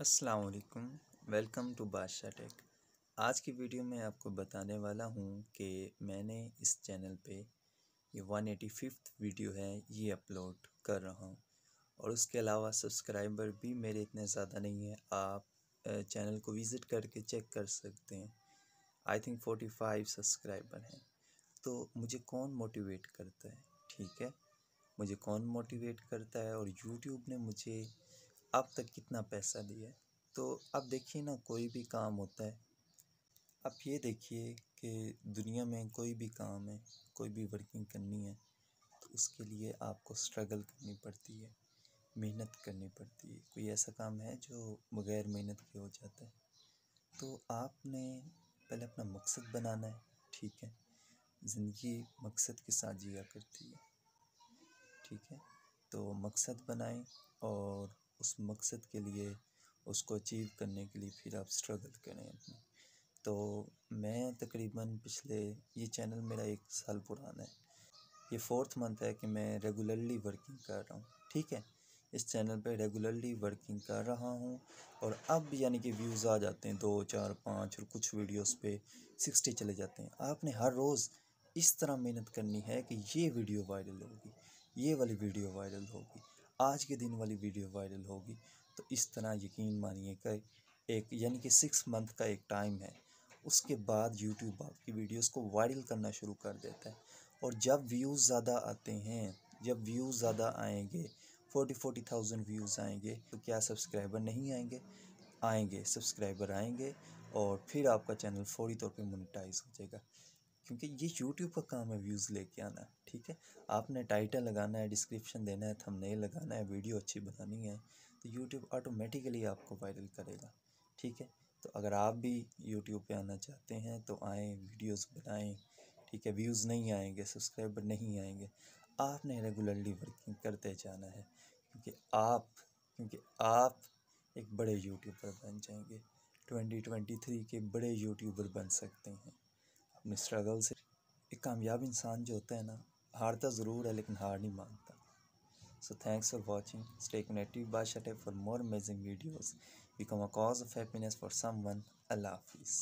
असलकम welcome to बादशाह take आज की वीडियो में आपको बताने वाला हूँ कि मैंने इस चैनल पे ये वन एटी फिफ्थ वीडियो है ये अपलोड कर रहा हूँ और उसके अलावा सब्सक्राइबर भी मेरे इतने ज़्यादा नहीं हैं आप चैनल को विज़िट करके चेक कर सकते हैं I think forty five subscriber हैं तो मुझे कौन मोटिवेट करता है ठीक है मुझे कौन मोटिवेट करता है और यूट्यूब ने मुझे अब तक कितना पैसा दिया है तो अब देखिए ना कोई भी काम होता है आप ये देखिए कि दुनिया में कोई भी काम है कोई भी वर्किंग करनी है तो उसके लिए आपको स्ट्रगल करनी पड़ती है मेहनत करनी पड़ती है कोई ऐसा काम है जो बग़ैर मेहनत के हो जाता है तो आपने पहले अपना मकसद बनाना है ठीक है ज़िंदगी मकसद के साथ जिया करती है ठीक है तो मकसद बनाएं और उस मकसद के लिए उसको अचीव करने के लिए फिर आप स्ट्रगल करें अपनी तो मैं तकरीबन पिछले ये चैनल मेरा एक साल पुराना है ये फोर्थ मंथ है कि मैं रेगुलरली वर्किंग कर रहा हूँ ठीक है इस चैनल पे रेगुलरली वर्किंग कर रहा हूँ और अब यानी कि व्यूज़ आ जाते हैं दो चार पाँच और कुछ वीडियोस पे सिक्सटी चले जाते हैं आपने हर रोज़ इस तरह मेहनत करनी है कि ये वीडियो वायरल होगी ये वाली वीडियो वायरल होगी आज के दिन वाली वीडियो वायरल होगी तो इस तरह यकीन मानिए कि एक यानी कि सिक्स मंथ का एक टाइम है उसके बाद यूट्यूब आपकी वीडियोस को वायरल करना शुरू कर देता है और जब व्यूज़ ज़्यादा आते हैं जब व्यूज़ ज़्यादा आएंगे फोर्टी फोर्टी थाउजेंड व्यूज़ आएंगे तो क्या सब्सक्राइबर नहीं आएंगे आएंगे सब्सक्राइबर आएंगे और फिर आपका चैनल फौरी तौर पे मोनिटाइज़ हो जाएगा क्योंकि ये यूट्यूब का काम है व्यूज़ लेके आना ठीक है आपने टाइटल लगाना है डिस्क्रिप्शन देना है थंबनेल लगाना है वीडियो अच्छी बनानी है तो यूट्यूब ऑटोमेटिकली आपको वायरल करेगा ठीक है तो अगर आप भी यूट्यूब पे आना चाहते हैं तो आएँ वीडियोस बनाएं ठीक है व्यूज़ नहीं आएंगे सब्सक्राइबर नहीं आएंगे आपने रेगुलरली वर्किंग करते जाना है क्योंकि आप क्योंकि आप एक बड़े यूट्यूबर बन जाएंगे ट्वेंटी ट्वेंटी थ्री के बड़े यूट्यूबर बन सकते हैं अपने स्ट्रगल से एक कामयाब इंसान जो होता है ना हारता तो ज़रूर है लेकिन हार नहीं मानता so thanks for watching stay connected Badshah for more amazing videos become a cause of happiness for someone अल्लाह हाफिज़